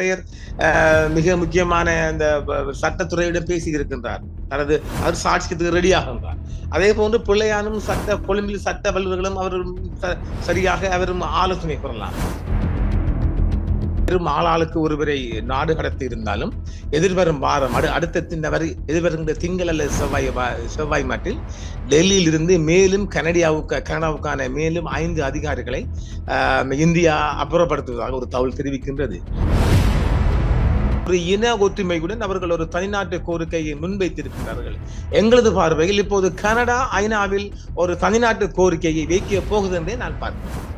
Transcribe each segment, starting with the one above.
பெயர் மிக முக்கியமான அந்த சட்டத்துறையிடம் பேசி இருக்கின்றார் தனது அவர் சாட்சியத்துக்கு ரெடியாகின்றார் அதே போன்று பிள்ளையானும் சட்ட கொழும்பில் சட்ட வல்லுநர்களும் அவர் சரியாக அவரும் ஆலோசனை பெறலாம் பெரும் ஆளாளுக்கு ஒருவரை நாடு கடத்தி இருந்தாலும் எதிர்வரும் வாரம் அடுத்த தின்னவர் எதிர்வருகின்ற திங்கள் அல்லது செவ்வாய் செவ்வாய் மாட்டில் டெல்லியில் இருந்து மேலும் கனடியாவுக்கு கனடாவுக்கான மேலும் ஐந்து அதிகாரிகளை இந்தியா அப்புறப்படுத்துவதாக ஒரு தகவல் தெரிவிக்கின்றது ஒரு இன ஒத்துமையுடன் அவர்கள் ஒரு தனிநாட்டு கோரிக்கையை முன்வைத்திருக்கிறார்கள் எங்களது பார்வையில் இப்போது கனடா ஐநாவில் ஒரு தனிநாட்டு கோரிக்கையை வைக்க போகுது என்றே நான் பார்க்கிறேன்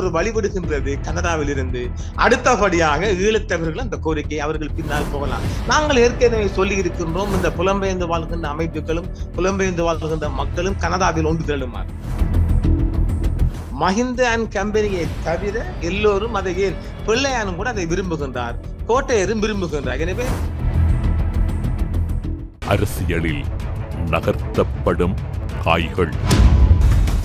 ஒரு வழிபடுகின்றது கனடாவில் இருந்து அடுத்தபடியாக ஈழத்தவர்கள் அந்த கோரிக்கை அவர்கள் பின்னால் போகலாம் நாங்கள் ஏற்கனவே சொல்லி இருக்கின்றோம் இந்த புலம்பெயர்ந்து வாழ்கின்ற அமைப்புகளும் புலம்பெயர்ந்து வாழ்கின்ற மக்களும் கனடாவில் ஒன்று திரளுமாறு மஹிந்த அண்ட் கம்பெனியை தவிர எல்லோரும் அதை ஏன் பிள்ளையானும் கூட அதை விரும்புகின்றார் கோட்டையரும் விரும்புகின்றார் எனவே அரசியலில் நகர்த்தப்படும் காய்கள்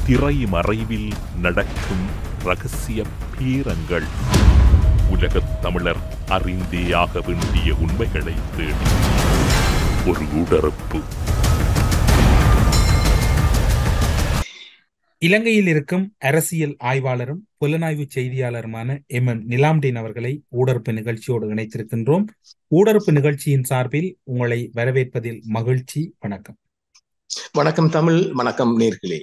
திரை மறைவில் நடக்கும் ரகசிய பீரங்கள் உலகத் தமிழர் அறிந்தேயாக வேண்டிய உண்மைகளை தேடி ஒரு உடறப்பு இலங்கையில் இருக்கும் அரசியல் ஆய்வாளரும் புலனாய்வு செய்தியாளருமான எம் எம் நிலாம்டீன் அவர்களை ஊடறுப்பு நிகழ்ச்சியோடு இணைத்திருக்கின்றோம் ஊடறுப்பு நிகழ்ச்சியின் சார்பில் உங்களை வரவேற்பதில் மகிழ்ச்சி வணக்கம் வணக்கம் தமிழ் வணக்கம் நேர்களே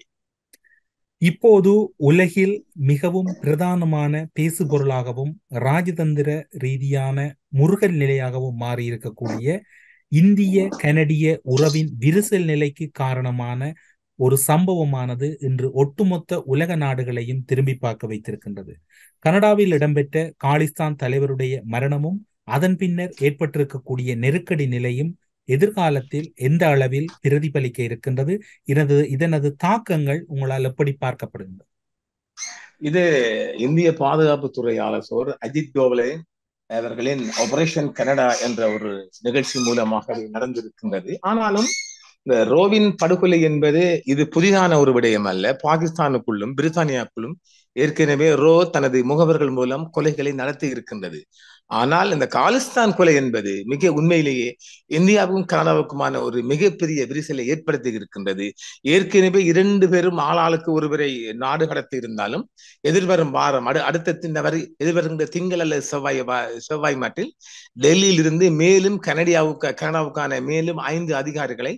இப்போது உலகில் மிகவும் பிரதானமான பேசுபொருளாகவும் ராஜதந்திர ரீதியான முருகல் நிலையாகவும் மாறியிருக்கக்கூடிய இந்திய கனடிய உறவின் விரிசல் நிலைக்கு காரணமான ஒரு சம்பவமானது இன்று ஒட்டுமொத்த உலக நாடுகளையும் திரும்பி பார்க்க வைத்திருக்கின்றது கனடாவில் இடம்பெற்ற காலிஸ்தான் தலைவருடைய மரணமும் அதன் பின்னர் ஏற்பட்டிருக்கக்கூடிய நெருக்கடி நிலையும் எதிர்காலத்தில் எந்த அளவில் பிரதிபலிக்க இருக்கின்றது இதனது இதனது தாக்கங்கள் உங்களால் எப்படி பார்க்கப்படுகின்றது இது இந்திய பாதுகாப்பு ஆலோசகர் அஜித் கோவலே அவர்களின் ஆபரேஷன் கனடா என்ற ஒரு நிகழ்ச்சி மூலமாக நடந்திருக்கின்றது ஆனாலும் இந்த ரோவின் படுகொலை என்பது இது புதிதான ஒரு விடயம் அல்ல பாகிஸ்தானுக்குள்ளும் பிரித்தானியாக்குள்ளும் ஏற்கனவே ரோ தனது முகவர்கள் மூலம் கொலைகளை நடத்தி இருக்கின்றது ஆனால் இந்த காலிஸ்தான் கொலை என்பது மிக உண்மையிலேயே இந்தியாவுக்கும் கனடாவுக்குமான ஒரு மிகப்பெரிய விரிசலை ஏற்படுத்தி இருக்கின்றது ஏற்கனவே இரண்டு பேரும் ஆளாளுக்கு ஒருவரை நாடு கடத்தி இருந்தாலும் எதிர்வரும் வாரம் அடு அடுத்த வரை எதிர்வருகின்ற திங்கள் அல்லது செவ்வாய் செவ்வாய் மாட்டில் டெல்லியில் இருந்து மேலும் கனடியாவுக்கு கனடாவுக்கான மேலும் ஐந்து அதிகாரிகளை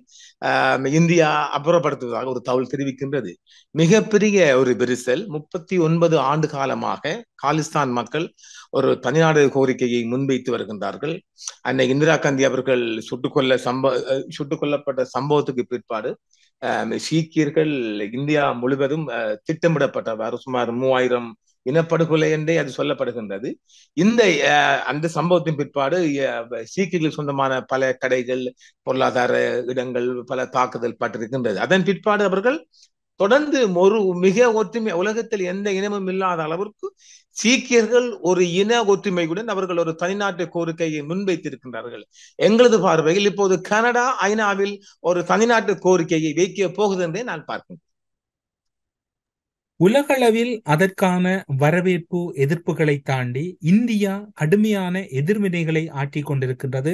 இந்தியா அப்புறப்படுத்துவதாக ஒரு தகவல் தெரிவிக்கின்றது மிகப்பெரிய ஒரு விரிசல் முப்பத்தி ஒன்பது ஆண்டு காலமாக காலிஸ்தான் மக்கள் ஒரு தனிநாடு கோரி கோரிக்கையை முன்வைத்து வருகின்றார்கள் அன்னை இந்திரா காந்தி அவர்கள் சுட்டுக்கொல்ல சம்ப சுட்டுக் கொல்லப்பட்ட சம்பவத்துக்கு பிற்பாடு சீக்கியர்கள் இந்தியா முழுவதும் திட்டமிடப்பட்டவாறு சுமார் மூவாயிரம் இனப்படுகொலை என்றே அது சொல்லப்படுகின்றது இந்த அந்த சம்பவத்தின் பிற்பாடு சீக்கியர்கள் சொந்தமான பல கடைகள் பொருளாதார இடங்கள் பல தாக்குதல் பட்டிருக்கின்றது அதன் பிற்பாடு அவர்கள் தொடர்ந்து ஒரு மிக ஒற்றுமை உலகத்தில் எந்த இனமும் இல்லாத அளவிற்கு சீக்கியர்கள் ஒரு இன ஒற்றுமையுடன் அவர்கள் ஒரு தனிநாட்டு கோரிக்கையை முன்வைத்திருக்கின்றார்கள் எங்களது பார்வையில் இப்போது கனடா ஐநாவில் ஒரு தனிநாட்டு கோரிக்கையை வைக்க போகுது என்றே நான் பார்க்கிறேன் உலகளவில் அதற்கான வரவேற்பு எதிர்ப்புகளை தாண்டி இந்தியா கடுமையான எதிர்வினைகளை ஆற்றி கொண்டிருக்கின்றது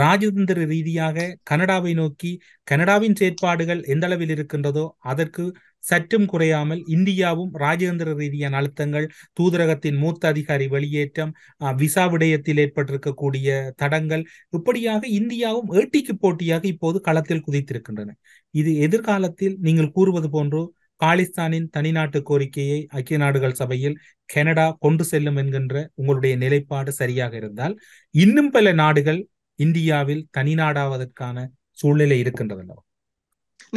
ராஜதந்திர ரீதியாக கனடாவை நோக்கி கனடாவின் செயற்பாடுகள் எந்த அளவில் இருக்கின்றதோ அதற்கு சற்றும் குறையாமல் இந்தியாவும் ராஜதந்திர ரீதியான அழுத்தங்கள் தூதரகத்தின் மூத்த அதிகாரி வெளியேற்றம் விசா விடயத்தில் ஏற்பட்டிருக்கக்கூடிய தடங்கள் இப்படியாக இந்தியாவும் ஏட்டிக்கு போட்டியாக இப்போது களத்தில் குதித்திருக்கின்றன இது எதிர்காலத்தில் நீங்கள் கூறுவது போன்றோ காலிஸ்தானின் தனிநாட்டு கோரிக்கையை ஐக்கிய நாடுகள் சபையில் கனடா கொண்டு செல்லும் என்கின்ற உங்களுடைய நிலைப்பாடு சரியாக இருந்தால் இன்னும் பல நாடுகள் இந்தியாவில் தனிநாடாவதற்கான சூழ்நிலை இருக்கின்றதல்லவா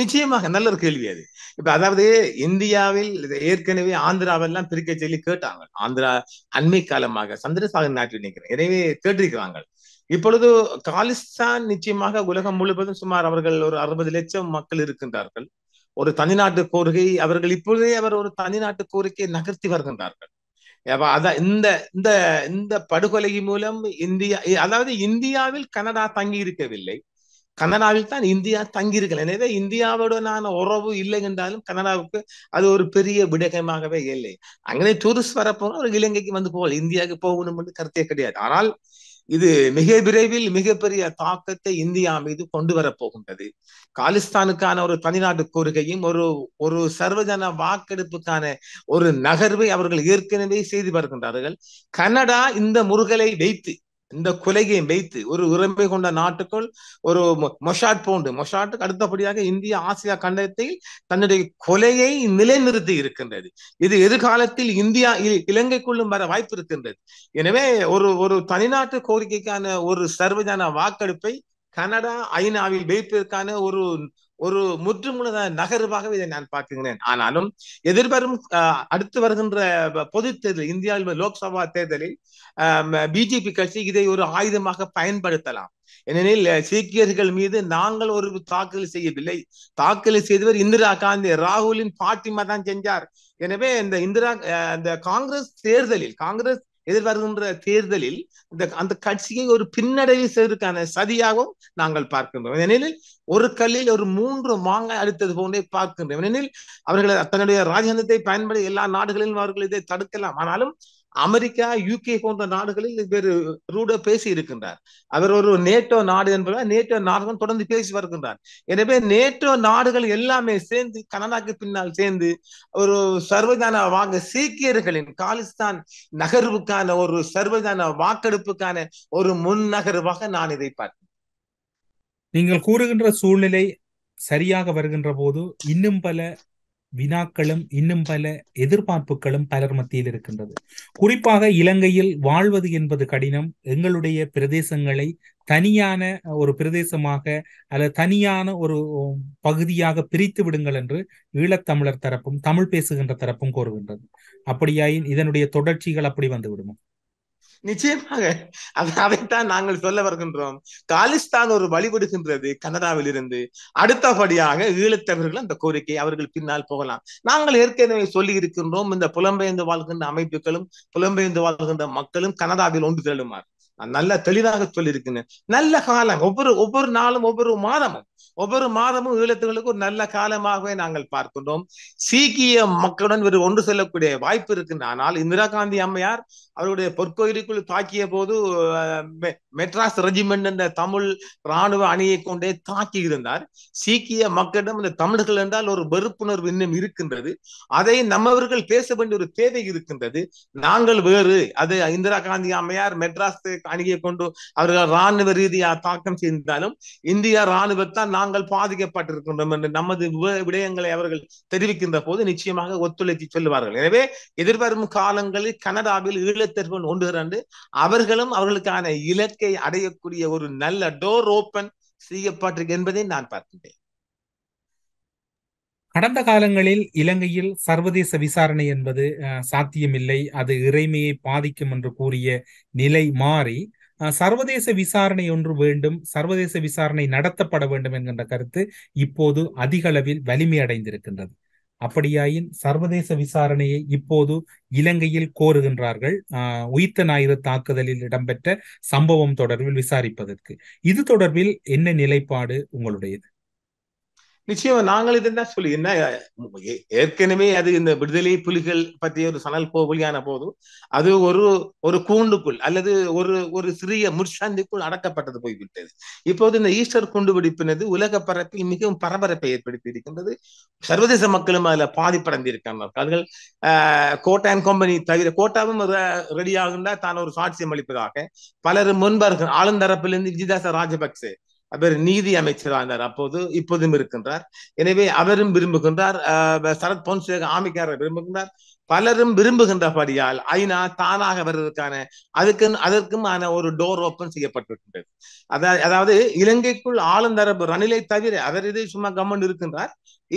நிச்சயமாக நல்ல ஒரு கேள்வி அது இப்ப அதாவது இந்தியாவில் ஏற்கனவே ஆந்திராவெல்லாம் பிரிக்க சொல்லி கேட்டாங்க ஆந்திரா அண்மை காலமாக சந்திரசாகர் நாட்டில் நினைக்கிறேன் எனவே கேட்டிருக்கிறாங்க இப்பொழுது காலிஸ்தான் நிச்சயமாக உலகம் முழுவதும் சுமார் அவர்கள் ஒரு அறுபது லட்சம் மக்கள் இருக்கின்றார்கள் ஒரு தனிநாட்டு கோரிக்கை அவர்கள் இப்பொழுதே அவர் ஒரு தனிநாட்டு கோரிக்கையை நகர்த்தி வருகின்றார்கள் அதான் இந்த இந்த இந்த படுகொலை மூலம் இந்தியா அதாவது இந்தியாவில் கனடா தங்கி இருக்கவில்லை கனடாவில் தான் இந்தியா தங்கியிருக்கல எனவே இந்தியாவுடனான உறவு இல்லை என்றாலும் கனடாவுக்கு அது ஒரு பெரிய விடகமாகவே இல்லை அங்கே டூரிஸ்ட் வரப்போனா ஒரு இலங்கைக்கு வந்து போகல இந்தியாவுக்கு போகணும் என்று கருத்தே கிடையாது ஆனால் இது மிக விரைவில் மிகப்பெரிய தாக்கத்தை இந்தியா மீது கொண்டு வரப்போகின்றது காலிஸ்தானுக்கான ஒரு தனிநாட்டு கோரிக்கையும் ஒரு ஒரு சர்வஜன வாக்கெடுப்புக்கான ஒரு நகர்வை அவர்கள் ஏற்கனவே செய்து வருகின்றார்கள் கனடா இந்த முருகலை வைத்து இந்த கொலைகையும் வைத்து ஒரு உரிமை கொண்ட நாட்டுக்குள் ஒரு மொஷாட் போண்டு மொஷாட்டுக்கு அடுத்தபடியாக இந்திய ஆசியா கண்டத்தில் தன்னுடைய கொலையை நிலைநிறுத்தி இருக்கின்றது இது எதிர்காலத்தில் இந்தியா இலங்கைக்குள்ளும் வர வாய்ப்பு இருக்கின்றது எனவே ஒரு ஒரு தனிநாட்டு கோரிக்கைக்கான ஒரு சர்வஜன வாக்கெடுப்பை கனடா ஐநாவில் வைப்பதற்கான ஒரு ஒரு முற்றுமுழுத நகர்வாகவே இதை நான் பார்க்கிறேன் ஆனாலும் எதிர்வரும் அடுத்து வருகின்ற பொது தேர்தல் இந்தியாவில் லோக்சபா தேர்தலில் பிஜேபி கட்சி இதை ஒரு ஆயுதமாக பயன்படுத்தலாம் ஏனெனில் சீக்கியர்கள் மீது நாங்கள் ஒரு தாக்குதல் செய்யவில்லை தாக்குதல் செய்தவர் இந்திரா காந்தி ராகுலின் பாட்டிமா தான் செஞ்சார் எனவே இந்த இந்திரா இந்த காங்கிரஸ் தேர்தலில் காங்கிரஸ் எதிர்வருகின்ற தேர்தலில் இந்த அந்த கட்சியை ஒரு பின்னடைவு செய்வதற்கான சதியாகவும் நாங்கள் பார்க்கின்றோம் ஏனெனில் ஒரு கல்லில் ஒரு மூன்று மாங்காய் அடித்தது போன்றே பார்க்கின்றோம் ஏனெனில் அவர்கள் தன்னுடைய ராஜதந்திரத்தை பயன்படுத்தி எல்லா நாடுகளிலும் அவர்கள் இதை தடுக்கலாம் ஆனாலும் அமெரிக்கா யூகே போன்ற நாடுகளில் இவர் ரூட பேசி இருக்கின்றார் அவர் ஒரு நேட்டோ நாடு என்பதால் நேட்டோ நாடுகள் தொடர்ந்து பேசி வருகின்றார் எனவே நேட்டோ நாடுகள் எல்லாமே சேர்ந்து கனடாக்கு பின்னால் சேர்ந்து ஒரு சர்வதான வாங்க சீக்கியர்களின் காலிஸ்தான் நகர்வுக்கான ஒரு சர்வதான வாக்கெடுப்புக்கான ஒரு முன் நகர்வாக நான் இதை பார்க்கிறேன் நீங்கள் கூறுகின்ற சூழ்நிலை சரியாக வருகின்ற போது இன்னும் பல வினாக்களும் இன்னும் பல எதிர்பார்ப்புகளும் பலர் மத்தியில் இருக்கின்றது குறிப்பாக இலங்கையில் வாழ்வது என்பது கடினம் எங்களுடைய பிரதேசங்களை தனியான ஒரு பிரதேசமாக அல்லது தனியான ஒரு பகுதியாக பிரித்து விடுங்கள் என்று ஈழத்தமிழர் தரப்பும் தமிழ் பேசுகின்ற தரப்பும் கோருகின்றது அப்படியாயின் இதனுடைய தொடர்ச்சிகள் அப்படி வந்து விடுமா நிச்சயமாக அதைத்தான் நாங்கள் சொல்ல வருகின்றோம் காலிஸ்தான் ஒரு வழிபடுகின்றது கனடாவில் இருந்து அடுத்தபடியாக ஈழத்தவர்கள் அந்த கோரிக்கை அவர்கள் பின்னால் போகலாம் நாங்கள் ஏற்கனவே சொல்லி இருக்கின்றோம் இந்த புலம்பெயர்ந்து வாழ்கின்ற அமைப்புகளும் புலம்பெயர்ந்து வாழ்கின்ற மக்களும் கனடாவில் ஒன்று திரளுமாறு நான் நல்லா தெளிவாக சொல்லியிருக்கிறேன் நல்ல காலம் ஒவ்வொரு ஒவ்வொரு நாளும் ஒவ்வொரு மாதமும் ஒவ்வொரு மாதமும் ஈழத்துகளுக்கு ஒரு நல்ல காலமாகவே நாங்கள் பார்க்கின்றோம் சீக்கிய மக்களுடன் ஒரு ஒன்று செல்லக்கூடிய வாய்ப்பு இருக்கு ஆனால் இந்திரா காந்தி அம்மையார் அவருடைய பொற்கோயிலுக்குள் தாக்கிய போது மெட்ராஸ் ரெஜிமெண்ட் என்ற தமிழ் இராணுவ அணியை கொண்டே தாக்கி இருந்தார் சீக்கிய மக்களிடம் இந்த தமிழர்கள் என்றால் ஒரு வெறுப்புணர்வு இன்னும் இருக்கின்றது அதை நம்மவர்கள் பேச வேண்டிய ஒரு தேவை இருக்கின்றது நாங்கள் வேறு அது இந்திரா காந்தி அம்மையார் மெட்ராஸ் அணியை கொண்டு அவர்கள் இராணுவ ரீதியாக தாக்கம் செய்தாலும் இந்திய இராணுவத்தான் அதனால் நாங்கள் பாதிக்கப்பட்டிருக்கின்றோம் என்று நமது விடயங்களை அவர்கள் தெரிவிக்கின்ற போது நிச்சயமாக ஒத்துழைத்து சொல்லுவார்கள் எனவே எதிர்வரும் காலங்களில் கனடாவில் ஈழத்தெருவன் ஒன்று அவர்களும் அவர்களுக்கான இலக்கை அடையக்கூடிய ஒரு நல்ல டோர் ஓபன் செய்யப்பட்டிருக்கு என்பதை நான் பார்க்கின்றேன் கடந்த காலங்களில் இலங்கையில் சர்வதேச விசாரணை என்பது சாத்தியமில்லை அது இறைமையை பாதிக்கும் என்று கூறிய நிலை மாறி சர்வதேச விசாரணை ஒன்று வேண்டும் சர்வதேச விசாரணை நடத்தப்பட வேண்டும் என்கின்ற கருத்து இப்போது அதிக அளவில் வலிமையடைந்திருக்கின்றது அப்படியாயின் சர்வதேச விசாரணையை இப்போது இலங்கையில் கோருகின்றார்கள் உயிர்த்த ஞாயிறு தாக்குதலில் இடம்பெற்ற சம்பவம் தொடர்பில் விசாரிப்பதற்கு இது தொடர்பில் என்ன நிலைப்பாடு உங்களுடையது நிச்சயமா நாங்கள் தான் சொல்லி என்ன ஏற்கனவே அது இந்த விடுதலை புலிகள் பற்றிய ஒரு சணல் கோவிலியான போதும் அது ஒரு ஒரு கூண்டுக்குள் அல்லது ஒரு ஒரு சிறிய முற்சாந்திக்குள் அடக்கப்பட்டது போய்விட்டது இப்போது இந்த ஈஸ்டர் குண்டுபிடிப்பினது உலக பரப்பில் மிகவும் பரபரப்பை ஏற்படுத்தி இருக்கின்றது சர்வதேச மக்களும் அதுல பாதிப்படைந்திருக்கிறார்கள் கோட்டா அண்ட் கம்பெனி தவிர கோட்டாவும் ரெடியாகுண்டா தான் ஒரு சாட்சியம் அளிப்பதாக பலரும் முன்பர்கள் ஆளுந்தரப்பிலிருந்து விஜிதாச ராஜபக்சே அவர் நீதி அமைச்சரானார் அப்போது இப்போதும் இருக்கின்றார் எனவே அவரும் விரும்புகின்றார் சரத் பொன்சேக ஆமிக்காரர் விரும்புகின்றார் பலரும் விரும்புகின்றபடியால் ஐநா தானாக வருவதற்கான அதுக்கு அதற்கும் ஒரு டோர் ஓப்பன் செய்யப்பட்டிருக்கின்றது அதாவது அதாவது இலங்கைக்குள் ஆளுந்தரப்பு ரணிலை தவிர அவர் இதை சும்மா கவர்மெண்ட் இருக்கின்றார்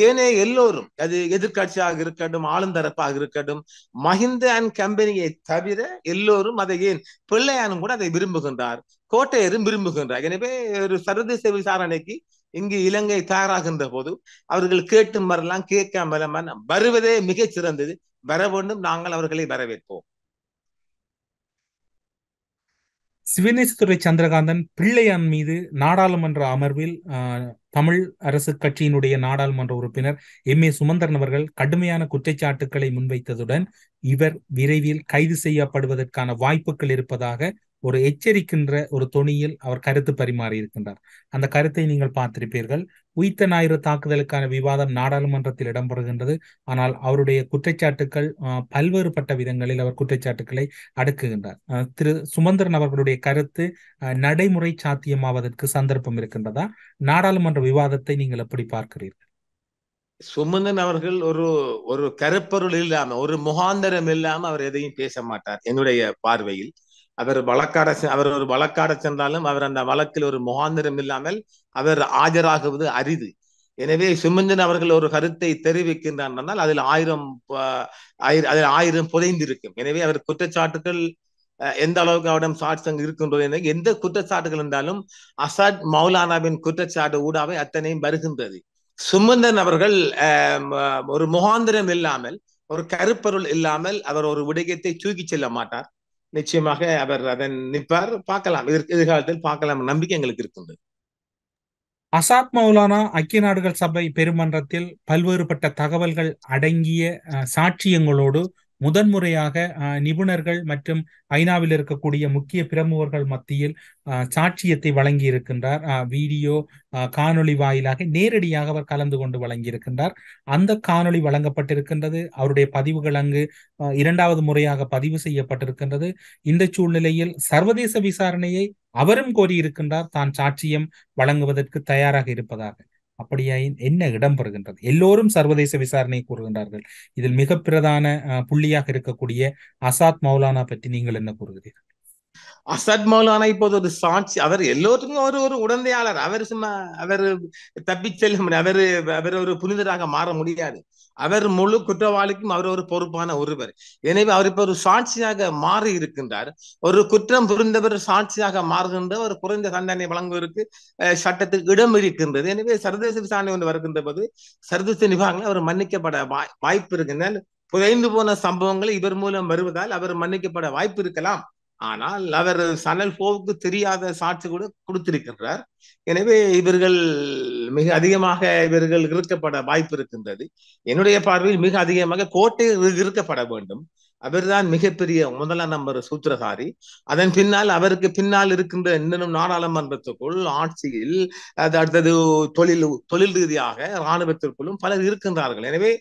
ஏனே எல்லோரும் அது எதிர்கட்சியாக இருக்கட்டும் ஆளுந்தரப்பாக இருக்கட்டும் மஹிந்த அண்ட் கம்பெனியை தவிர எல்லோரும் அதை ஏன் பிள்ளையானும் கூட அதை விரும்புகின்றார் கோட்டையரும் விரும்புகின்றார் எனவே ஒரு சர்வதேச விசாரணைக்கு இங்கு இலங்கை தயாராகின்ற போது அவர்கள் கேட்டும் வரலாம் கேட்காம வருவதே மிகச் சிறந்தது வர வேண்டும் நாங்கள் அவர்களை வரவேற்போம் சிவநேசத்துறை சந்திரகாந்தன் பிள்ளையான் மீது நாடாளுமன்ற அமர்வில் தமிழ் அரசு கட்சியினுடைய நாடாளுமன்ற உறுப்பினர் எம் ஏ சுமந்தரன் அவர்கள் கடுமையான குற்றச்சாட்டுக்களை முன்வைத்ததுடன் இவர் விரைவில் கைது செய்யப்படுவதற்கான வாய்ப்புகள் இருப்பதாக ஒரு எச்சரிக்கின்ற ஒரு தொனியில் அவர் கருத்து பரிமாறி இருக்கின்றார் அந்த கருத்தை நீங்கள் பார்த்திருப்பீர்கள் உயித்த ஞாயிறு தாக்குதலுக்கான விவாதம் நாடாளுமன்றத்தில் இடம்பெறுகின்றது ஆனால் அவருடைய குற்றச்சாட்டுக்கள் பல்வேறுபட்ட விதங்களில் அவர் குற்றச்சாட்டுக்களை அடுக்குகின்றார் திரு சுமந்திரன் அவர்களுடைய கருத்து நடைமுறை சாத்தியமாவதற்கு சந்தர்ப்பம் இருக்கின்றதா நாடாளுமன்ற விவாதத்தை நீங்கள் எப்படி பார்க்கிறீர்கள் சுமந்தன் அவர்கள் ஒரு ஒரு கருப்பொருள் இல்லாம ஒரு முகாந்தரம் இல்லாம அவர் எதையும் பேச மாட்டார் என்னுடைய பார்வையில் அவர் வழக்காட அவர் ஒரு வழக்காட சென்றாலும் அவர் அந்த வழக்கில் ஒரு முகாந்திரம் இல்லாமல் அவர் ஆஜராகுவது அரிது எனவே சுமந்தன் அவர்கள் ஒரு கருத்தை தெரிவிக்கின்றார் என்றால் அதில் ஆயிரம் அதில் ஆயிரம் புதைந்திருக்கும் எனவே அவர் குற்றச்சாட்டுகள் எந்த அளவுக்கு அவரிடம் சாட்சியம் இருக்கின்றது என எந்த குற்றச்சாட்டுகள் இருந்தாலும் அசாத் மௌலானாவின் குற்றச்சாட்டு ஊடாவை அத்தனையும் வருகின்றது சுமந்தன் அவர்கள் ஒரு முகாந்திரம் இல்லாமல் ஒரு கருப்பொருள் இல்லாமல் அவர் ஒரு விடயத்தை தூக்கி செல்ல மாட்டார் நிச்சயமாக அவர் அதன் நிற்பார் பார்க்கலாம் எதிர்காலத்தில் பார்க்கலாம் நம்பிக்கை எங்களுக்கு இருக்குது அசாத் மௌலானா ஐக்கிய நாடுகள் சபை பெருமன்றத்தில் பல்வேறுபட்ட தகவல்கள் அடங்கிய சாட்சியங்களோடு முதன்முறையாக நிபுணர்கள் மற்றும் ஐநாவில் இருக்கக்கூடிய முக்கிய பிரமுகர்கள் மத்தியில் சாட்சியத்தை வழங்கி இருக்கின்றார் வீடியோ காணொளி வாயிலாக நேரடியாக அவர் கலந்து கொண்டு வழங்கியிருக்கின்றார் அந்த காணொளி வழங்கப்பட்டிருக்கின்றது அவருடைய பதிவுகள் அங்கு இரண்டாவது முறையாக பதிவு செய்யப்பட்டிருக்கின்றது இந்த சூழ்நிலையில் சர்வதேச விசாரணையை அவரும் கோரியிருக்கின்றார் தான் சாட்சியம் வழங்குவதற்கு தயாராக இருப்பதாக அப்படியாய் என்ன இடம் பெறுகின்றது எல்லோரும் சர்வதேச விசாரணை கூறுகின்றார்கள் இதில் மிக பிரதான புள்ளியாக இருக்கக்கூடிய அசாத் மௌலானா பற்றி நீங்கள் என்ன கூறுகிறீர்கள் அசத் மௌலானா இப்போது ஒரு சாட்சி அவர் எல்லோருக்கும் ஒரு ஒரு உடந்தையாளர் அவர் சும்மா அவர் தப்பி செல்ல அவர் அவர் ஒரு புனிதராக மாற முடியாது அவர் முழு குற்றவாளிக்கும் அவர் ஒரு பொறுப்பான ஒருவர் எனவே அவர் இப்ப ஒரு சாட்சியாக மாறி இருக்கின்றார் ஒரு குற்றம் புரிந்தவர் சாட்சியாக மாறுகின்ற ஒரு குறைந்த தண்டனை வழங்குவதற்கு சட்டத்துக்கு இடம் இருக்கின்றது எனவே சர்வதேச விசாரணை ஒன்று வருகின்ற போது சர்வதேச நிவாரணங்கள் அவர் மன்னிக்கப்பட வாய்ப்பு இருக்கின்றால் புதைந்து போன சம்பவங்கள் இவர் மூலம் வருவதால் அவர் மன்னிக்கப்பட வாய்ப்பு இருக்கலாம் ஆனால் அவர் சனல் போவுக்கு தெரியாத சாட்சி கூட கொடுத்திருக்கின்றார் எனவே இவர்கள் மிக அதிகமாக இவர்கள் இருக்கப்பட வாய்ப்பு இருக்கின்றது என்னுடைய பார்வையில் மிக அதிகமாக கோட்டை இருக்கப்பட வேண்டும் அவர்தான் மிகப்பெரிய முதல நம்பர் சூத்திரதாரி அதன் பின்னால் அவருக்கு பின்னால் இருக்கின்ற இன்னும் நாடாளுமன்றத்துக்குள் ஆட்சியில் அடுத்தது தொழில் தொழில் ரீதியாக இராணுவத்திற்குள்ளும் பலர் இருக்கின்றார்கள் எனவே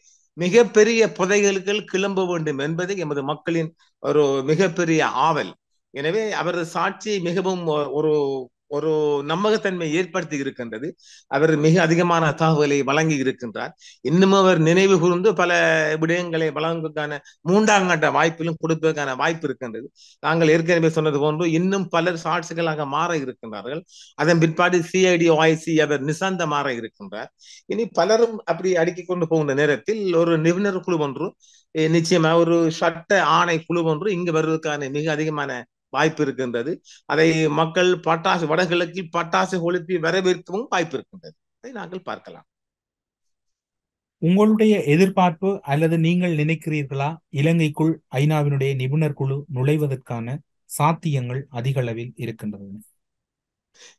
மிகப்பெரிய புதைகளுக்கு கிளம்ப வேண்டும் என்பது எமது மக்களின் ஒரு மிகப்பெரிய ஆவல் எனவே அவரது சாட்சி மிகவும் ஒரு ஒரு நம்பகத்தன்மை ஏற்படுத்தி இருக்கின்றது அவர் மிக அதிகமான தகவலை வழங்கி இருக்கின்றார் இன்னும் அவர் நினைவு கூர்ந்து பல விடயங்களை வழங்குவதற்கான மூன்றாம் கட்ட வாய்ப்பிலும் கொடுப்பதற்கான வாய்ப்பு இருக்கின்றது நாங்கள் ஏற்கனவே சொன்னது போன்று இன்னும் பலர் சாட்சிகளாக மாற இருக்கின்றார்கள் அதன் பிற்பாடு சிஐடி ஓஐசி அவர் நிசாந்த மாற இருக்கின்றார் இனி பலரும் அப்படி அடுக்கிக் கொண்டு போகின்ற நேரத்தில் ஒரு நிபுணர் குழு ஒன்று நிச்சயமா ஒரு சட்ட ஆணை குழு ஒன்று இங்கு வருவதற்கான மிக அதிகமான வாய்ப்பு இருக்கின்றது அதை மக்கள் பட்டாசு வடகிழக்கில் பட்டாசு கொளுத்தி வரவேற்கவும் வாய்ப்பு இருக்கின்றது அதை நாங்கள் பார்க்கலாம் உங்களுடைய எதிர்பார்ப்பு அல்லது நீங்கள் நினைக்கிறீர்களா இலங்கைக்குள் ஐநாவினுடைய நிபுணர் குழு நுழைவதற்கான சாத்தியங்கள் அதிக அளவில் இருக்கின்றன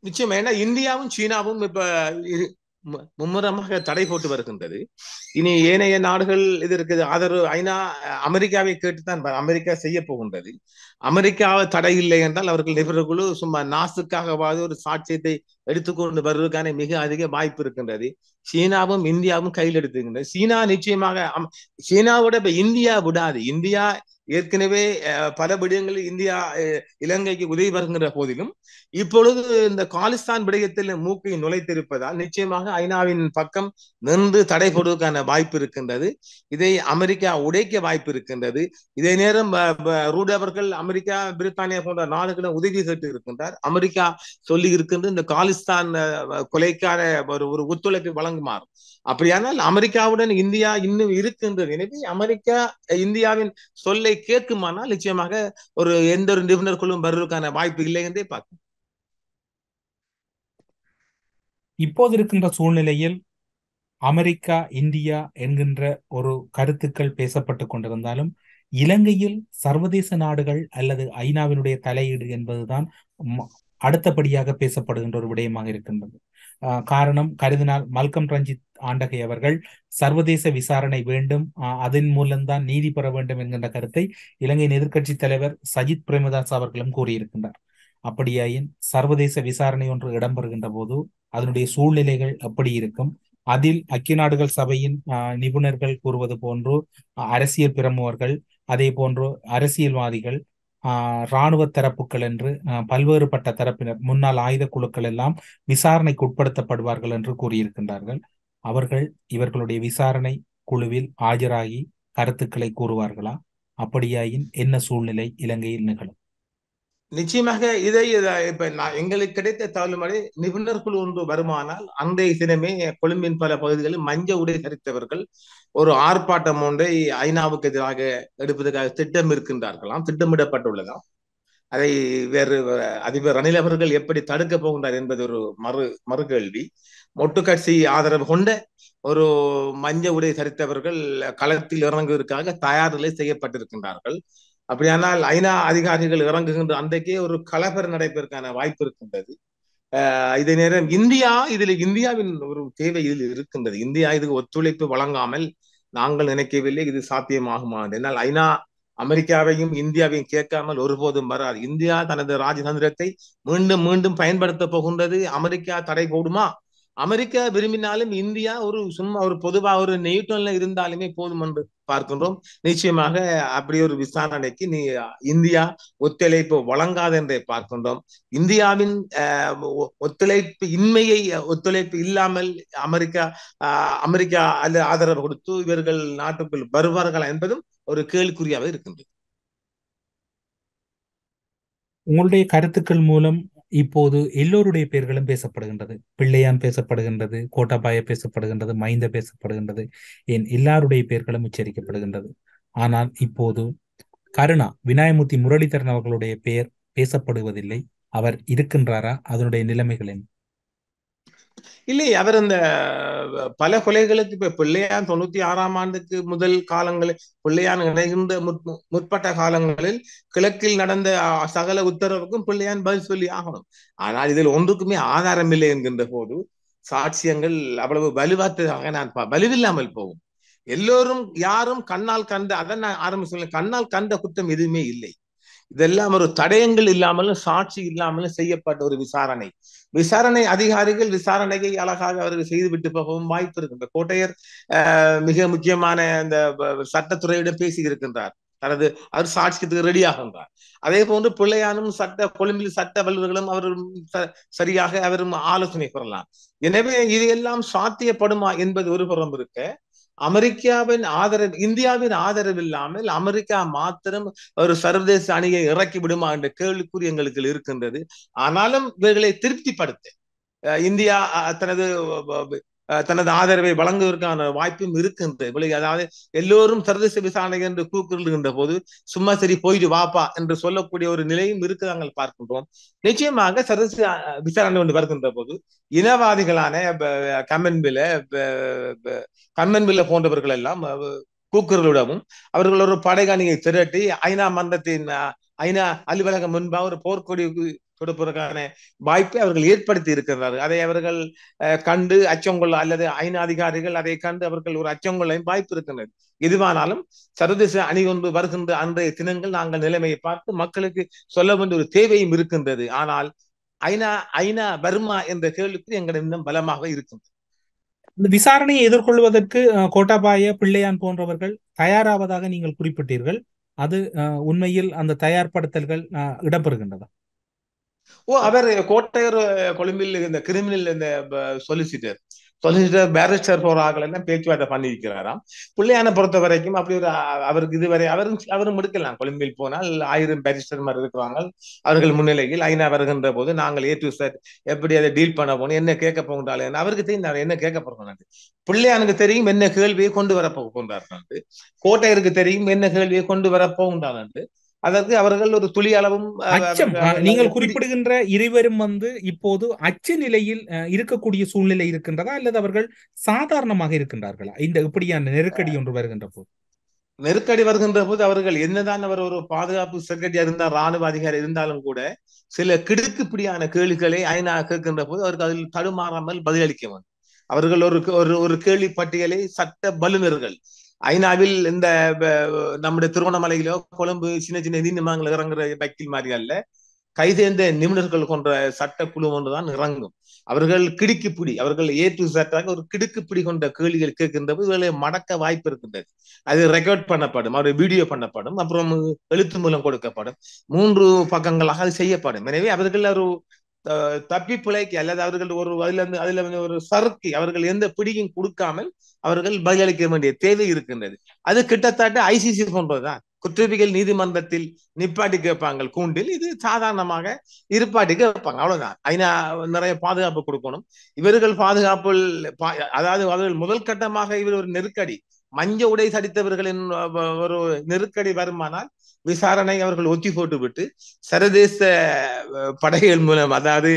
நிச்சயமா ஏன்னா இந்தியாவும் சீனாவும் இப்ப மும்முரமாக தடை போட்டு வருகின்றது இனி ஏனைய நாடுகள் இதற்கு ஆதரவு ஐநா அமெரிக்காவை கேட்டுத்தான் அமெரிக்கா செய்ய போகின்றது அமெரிக்காவை தடை இல்லை என்றால் அவர்கள் நிபுணர்களும் சும்மா நாசுக்காகவாவது ஒரு சாட்சியத்தை எடுத்துக்கொண்டு வருவதற்கான மிக அதிக வாய்ப்பு இருக்கின்றது சீனாவும் இந்தியாவும் கையில் எடுத்துக்கின்றது சீனா நிச்சயமாக சீனாவோட இப்ப இந்தியா விடாது இந்தியா ஏற்கனவே பல விடயங்களில் இந்தியா இலங்கைக்கு உதவி வருகின்ற போதிலும் இப்பொழுது இந்த காலிஸ்தான் விடயத்தில் மூக்கை நுழைத்திருப்பதால் நிச்சயமாக ஐநாவின் பக்கம் நின்று தடை போடுவதற்கான வாய்ப்பு இருக்கின்றது இதை அமெரிக்கா உடைக்க வாய்ப்பு இருக்கின்றது இதே நேரம் ரூடவர்கள் அமெரிக்கா பிரித்தானியா போன்ற நாடுகளும் உதவி கேட்டு இருக்கின்றார் அமெரிக்கா சொல்லி இருக்கின்ற இந்த காலிஸ்தான் கொலைக்கான ஒரு ஒரு ஒத்துழைப்பை வழங்குமாறு அப்படியானால் அமெரிக்காவுடன் இந்தியா இன்னும் இருக்கின்றது எனவே அமெரிக்கா இந்தியாவின் சொல்லை கேட்குமானால் நிச்சயமாக ஒரு எந்த ஒரு நிபுணர் குழு வருவதற்கான வாய்ப்பு இல்லை என்றே பார்க்கும் இப்போது இருக்கின்ற சூழ்நிலையில் அமெரிக்கா இந்தியா என்கின்ற ஒரு கருத்துக்கள் பேசப்பட்டு கொண்டிருந்தாலும் இலங்கையில் சர்வதேச நாடுகள் அல்லது ஐநாவினுடைய தலையீடு என்பதுதான் அடுத்தபடியாக பேசப்படுகின்ற ஒரு விடயமாக இருக்கின்றது காரணம் கருதினால் மல்கம் ரஞ்சித் ஆண்டகை அவர்கள் சர்வதேச விசாரணை வேண்டும் அதன் மூலம்தான் நீதி பெற வேண்டும் என்கின்ற கருத்தை இலங்கையின் எதிர்க்கட்சி தலைவர் சஜித் பிரேமதாஸ் அவர்களும் கூறியிருக்கின்றார் அப்படியாயின் சர்வதேச விசாரணை ஒன்று இடம்பெறுகின்ற போது அதனுடைய சூழ்நிலைகள் எப்படி இருக்கும் அதில் ஐக்கிய நாடுகள் சபையின் நிபுணர்கள் கூறுவது போன்று அரசியல் பிரமுகர்கள் அதே போன்று அரசியல்வாதிகள் இராணுவ தரப்புகள் என்று பல்வேறுபட்ட தரப்பினர் முன்னாள் ஆயுத குழுக்கள் எல்லாம் விசாரணைக்கு உட்படுத்தப்படுவார்கள் என்று கூறியிருக்கின்றார்கள் அவர்கள் இவர்களுடைய விசாரணை குழுவில் ஆஜராகி கருத்துக்களை கூறுவார்களா அப்படியாயின் என்ன சூழ்நிலை இலங்கையில் நிகழும் நிச்சயமாக இதை இப்ப நான் எங்களுக்கு கிடைத்த தகவல்மறை நிபுணர் குழு ஒன்று வருமானால் அன்றைய தினமே கொழும்பின் பல பகுதிகளில் மஞ்ச உடை தரித்தவர்கள் ஒரு ஆர்ப்பாட்டம் ஒன்றை ஐநாவுக்கு எதிராக எடுப்பதற்காக திட்டம் இருக்கின்றார்களாம் திட்டமிடப்பட்டுள்ளதாம் அதை வேறு அதிபர் ரணில் அவர்கள் எப்படி தடுக்க போகின்றார் என்பது ஒரு மறு மறு கேள்வி மொட்டுக்கட்சி ஆதரவு கொண்ட ஒரு மஞ்ச உடை தரித்தவர்கள் களத்தில் இறங்குவதற்காக தயார் நிலை செய்யப்பட்டிருக்கின்றார்கள் அப்படியானால் ஐநா அதிகாரிகள் இறங்குகின்ற அன்றைக்கே ஒரு கலபர் நடைபெறக்கான வாய்ப்பு இருக்கின்றது இதே நேரம் இந்தியா இதில் இந்தியாவின் ஒரு தேவை இதில் இருக்கின்றது இந்தியா இதுக்கு ஒத்துழைப்பு வழங்காமல் நாங்கள் நினைக்கவில்லை இது சாத்தியமாகுமா என்றால் ஐநா அமெரிக்காவையும் இந்தியாவையும் கேட்காமல் ஒருபோதும் வராது இந்தியா தனது ராஜதந்திரத்தை மீண்டும் மீண்டும் பயன்படுத்த போகின்றது அமெரிக்கா தடை போடுமா அமெரிக்கா விரும்பினாலும் இந்தியா ஒரு சும்மா ஒரு பொதுவா ஒரு நெய்டோன்ல இருந்தாலுமே போதும் என்று பார்க்கின்றோம் நிச்சயமாக அப்படி ஒரு விசாரணைக்கு நீ இந்தியா ஒத்துழைப்பு வழங்காது என்றே பார்க்கின்றோம் இந்தியாவின் ஒத்துழைப்பு இன்மையை ஒத்துழைப்பு இல்லாமல் அமெரிக்கா அமெரிக்கா அல்ல ஆதரவு கொடுத்து இவர்கள் நாட்டுக்குள் வருவார்களா என்பதும் ஒரு கேள்விக்குறியாக இருக்கின்றது உங்களுடைய கருத்துக்கள் மூலம் இப்போது எல்லோருடைய பெயர்களும் பேசப்படுகின்றது பிள்ளையான் பேசப்படுகின்றது கோட்டாபாய பேசப்படுகின்றது மைந்த பேசப்படுகின்றது என் எல்லாருடைய பெயர்களும் உச்சரிக்கப்படுகின்றது ஆனால் இப்போது கருணா விநாயமூர்த்தி முரளிதரன் அவர்களுடைய பெயர் பேசப்படுவதில்லை அவர் இருக்கின்றாரா அதனுடைய நிலைமைகளின் இல்லை அவர் அந்த பல கொலைகளுக்கு இப்ப பிள்ளையான் தொண்ணூத்தி ஆறாம் ஆண்டுக்கு முதல் காலங்களில் பிள்ளையான் இணைகின்ற முற்பட்ட காலங்களில் கிழக்கில் நடந்த சகல உத்தரவுக்கும் பிள்ளையான் பதில் சொல்லி ஆகணும் ஆனால் இதில் ஒன்றுக்குமே ஆதாரம் இல்லை என்கின்ற போது சாட்சியங்கள் அவ்வளவு வலுவாத்ததாக நான் வலுவில்லாமல் போகும் எல்லோரும் யாரும் கண்ணால் கண்ட அதான் நான் ஆரம்பிச்சு கண்ணால் கண்ட குற்றம் எதுவுமே இல்லை இதெல்லாம் ஒரு தடயங்கள் இல்லாமலும் சாட்சி இல்லாமலும் செய்யப்பட்ட ஒரு விசாரணை விசாரணை அதிகாரிகள் விசாரணையை அழகாக அவர்கள் செய்துவிட்டு போகவும் வாய்ப்பு இருக்கின்ற கோட்டையர் மிக முக்கியமான அந்த சட்டத்துறையிடம் பேசி இருக்கின்றார் தனது அவர் சாட்சியத்துக்கு ரெடியாகின்றார் அதே போன்று பிள்ளையானும் சட்ட கொழும்பில் சட்ட வல்லுநர்களும் அவரும் சரியாக அவரும் ஆலோசனை பெறலாம் எனவே இது எல்லாம் சாத்தியப்படுமா என்பது ஒரு புறம் இருக்க அமெரிக்காவின் ஆதரவு இந்தியாவின் ஆதரவு இல்லாமல் அமெரிக்கா மாத்திரம் ஒரு சர்வதேச அணியை இறக்கி விடுமா என்ற கேள்விக்குறி எங்களுக்கு இருக்கின்றது ஆனாலும் இவர்களை திருப்திப்படுத்த இந்தியா தனது தனது ஆதரவை வழங்குவதற்கான வாய்ப்பும் இருக்கின்றது அதாவது எல்லோரும் சர்வதேச விசாரணை என்று கூக்குறுகின்ற போது சும்மா சரி போயிட்டு வாப்பா என்று சொல்லக்கூடிய ஒரு நிலையும் இருக்கு நாங்கள் பார்க்கின்றோம் நிச்சயமாக சர்வதேச விசாரணை ஒன்று வருகின்ற போது இனவாதிகளான கம்மன்பில கம்மன்பில போன்றவர்கள் எல்லாம் கூக்குறளுடவும் அவர்கள் ஒரு திரட்டி ஐநா மன்றத்தின் ஐநா அலுவலகம் முன்பாக ஒரு போர்க்கொடி கொடுப்பதற்கான வாய்ப்பை அவர்கள் ஏற்படுத்தி இருக்கிறார்கள் அதை அவர்கள் கண்டு அச்சங்கொள்ள அல்லது ஐநா அதிகாரிகள் அதை கண்டு அவர்கள் ஒரு அச்சங்கொள்ளையும் வாய்ப்பு இருக்கின்றது எதுவானாலும் சர்வதேச அணி ஒன்று வருகின்ற அன்றைய தினங்கள் நாங்கள் நிலைமையை பார்த்து மக்களுக்கு சொல்ல வேண்டிய ஒரு தேவையும் இருக்கின்றது ஆனால் ஐநா ஐநா பர்மா என்ற கேள்விக்கு எங்களிடம் பலமாக இருக்கும் இந்த விசாரணையை எதிர்கொள்வதற்கு கோட்டாபாய பிள்ளையான் போன்றவர்கள் தயாராவதாக நீங்கள் குறிப்பிட்டீர்கள் அது உண்மையில் அந்த தயார்படுத்தல்கள் இடம்பெறுகின்றதா ஓ அவர் கோட்டையர் கொழும்பில் இந்த கிரிமினல் இந்த சொலிசிட்டர் சொலிசிட்டர் பேரிஸ்டர் போறாக்கள் எல்லாம் பேச்சுவார்த்தை பண்ணியிருக்கிறாராம் பிள்ளையான பொறுத்த வரைக்கும் அப்படி ஒரு அவருக்கு இதுவரை அவரும் அவரும் முடிக்கலாம் கொழும்பில் போனால் ஆயிரம் பேரிஸ்டர் மாதிரி இருக்கிறாங்க அவர்கள் முன்னிலையில் ஐநா வருகின்ற போது நாங்கள் ஏ டு சார் எப்படி அதை டீல் பண்ண போகணும் என்ன கேட்க போகிறாள் அவருக்கு தெரியும் என்ன கேட்க போறோம் பிள்ளையானுக்கு தெரியும் என்ன கேள்வியை கொண்டு வரப்போ போன்றார் கோட்டையருக்கு தெரியும் என்ன கேள்வியை கொண்டு வர போகின்றான் அதற்கு அவர்கள் ஒரு துளி அளவும் நீங்கள் குறிப்பிடுகின்ற இருவரும் வந்து இப்போது அச்சு நிலையில் இருக்கக்கூடிய சூழ்நிலை இருக்கின்றதா அல்லது அவர்கள் சாதாரணமாக இருக்கின்றார்களா இந்த இப்படியான நெருக்கடி ஒன்று வருகின்ற போது நெருக்கடி வருகின்ற போது அவர்கள் என்னதான் அவர் ஒரு பாதுகாப்பு செக்ரட்டரியா இருந்தால் ராணுவ அதிகாரி இருந்தாலும் கூட சில கிடுக்குப்பிடியான கேள்விகளை ஐநா கேட்கின்ற போது அவருக்கு அதில் தடுமாறாமல் பதிலளிக்க வேண்டும் அவர்கள் ஒரு ஒரு கேள்வி பட்டியலை சட்ட வல்லுநர்கள் ஐநாவில் இந்த நம்முடைய திருவண்ணாமலையிலோ கொழும்பு சின்ன சின்ன நீதிமன்றங்கள் இறங்குற வக்கீல் மாதிரி அல்ல கைதேர்ந்த நிபுணர்கள் கொன்ற சட்டக்குழு ஒன்றுதான் இறங்கும் அவர்கள் கிடுக்குப்பிடி அவர்கள் ஏ டு சட்டாக ஒரு கிடுக்குப்பிடி கொண்ட கேள்விகள் கேட்கின்றது இவர்களை மடக்க வாய்ப்பு இருக்கின்றது அது ரெக்கார்ட் பண்ணப்படும் அவருடைய வீடியோ பண்ணப்படும் அப்புறம் எழுத்து மூலம் கொடுக்கப்படும் மூன்று பக்கங்களாக அது செய்யப்படும் எனவே அவர்கள் ஒரு தப்பி பிழைக்கு அல்லது அவர்கள் ஒரு அதுல இருந்து அதுல வந்து ஒரு சறுக்கு அவர்கள் எந்த பிடியும் கொடுக்காமல் அவர்கள் பதிலளிக்க வேண்டிய தேவை இருக்கின்றது அது கிட்டத்தட்ட ஐசிசி போன்றதுதான் குற்றவியல் நீதிமன்றத்தில் நிப்பாட்டி கேட்பாங்க கூண்டில் இது சாதாரணமாக இருப்பாட்டி கேட்பாங்க அவ்வளவுதான் ஐநா நிறைய பாதுகாப்பு கொடுக்கணும் இவர்கள் பாதுகாப்பு அதாவது அவர்கள் முதல் கட்டமாக இவர் ஒரு நெருக்கடி மஞ்ச உடை சடித்தவர்களின் ஒரு நெருக்கடி வருமானால் விசாரணை அவர்கள் ஒத்தி போட்டுவிட்டு சர்வதேச படைகள் மூலம் அதாவது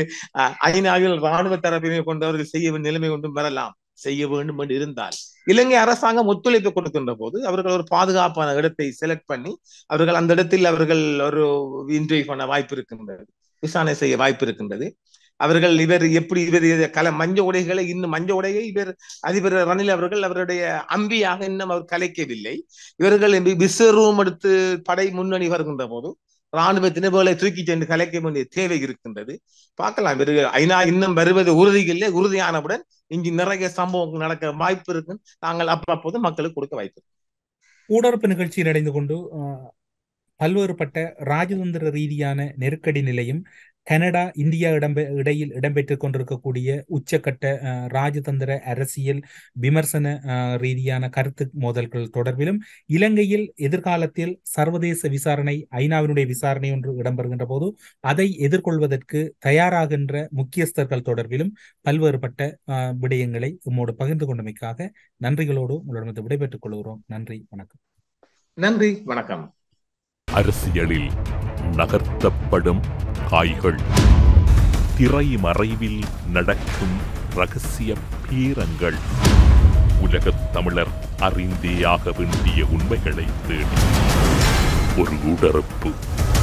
ஐநாவில் ராணுவ தரப்பினை கொண்டு அவர்கள் செய்ய வேண்டிய நிலைமை கொண்டும் வரலாம் செய்ய வேண்டும் என்று இருந்தால் இலங்கை அரசாங்கம் ஒத்துழைப்பு கொடுக்கின்ற போது அவர்கள் ஒரு பாதுகாப்பான இடத்தை செலக்ட் பண்ணி அவர்கள் அந்த இடத்தில் அவர்கள் ஒரு இன்ட்ரிவ் பண்ண வாய்ப்பு இருக்கின்றது விசாரணை செய்ய வாய்ப்பு இருக்கின்றது அவர்கள் இவர் எப்படி இவர் கல மஞ்ச உடைகளை இன்னும் மஞ்ச உடையை இவர் அதிபர் ரணில் அவர்கள் அவருடைய அம்பியாக இன்னும் அவர் கலைக்கவில்லை இவர்கள் விஸ்வரூபம் எடுத்து படை முன்னணி வருகின்ற போது ராணுவ தினவுகளை தூக்கி சென்று கலைக்க வேண்டிய தேவை இருக்கின்றது பார்க்கலாம் இவர் ஐநா இன்னும் வருவது உறுதியில்லை உறுதியானவுடன் இங்கு நிறைய சம்பவங்கள் நடக்க வாய்ப்பு இருக்கு நாங்கள் அப்பப்போது மக்களுக்கு கொடுக்க வாய்ப்பு இருக்கு நிகழ்ச்சியில் அடைந்து கொண்டு பல்வேறுபட்ட ராஜதந்திர ரீதியான நெருக்கடி நிலையும் கனடா இந்தியா இடம்பெ இடையில் இடம்பெற்று கொண்டிருக்கக்கூடிய உச்சக்கட்ட ராஜதந்திர அரசியல் விமர்சன ரீதியான கருத்து மோதல்கள் தொடர்பிலும் இலங்கையில் எதிர்காலத்தில் சர்வதேச விசாரணை ஐநாவினுடைய விசாரணை ஒன்று இடம்பெறுகின்ற போது அதை எதிர்கொள்வதற்கு தயாராகின்ற முக்கியஸ்தர்கள் தொடர்பிலும் பல்வேறுபட்ட விடயங்களை உம்மோடு பகிர்ந்து கொண்டமைக்காக நன்றிகளோடு உங்களிடமிருந்து விடைபெற்றுக் கொள்கிறோம் நன்றி வணக்கம் நன்றி வணக்கம் அரசியலில் நகர்த்தப்படும் காய்கள் திரை மறைவில் நடக்கும் ரகசிய பீரங்கள் உலகத் தமிழர் அறிந்தே ஆக வேண்டிய உண்மைகளை தேடி ஒரு உடறப்பு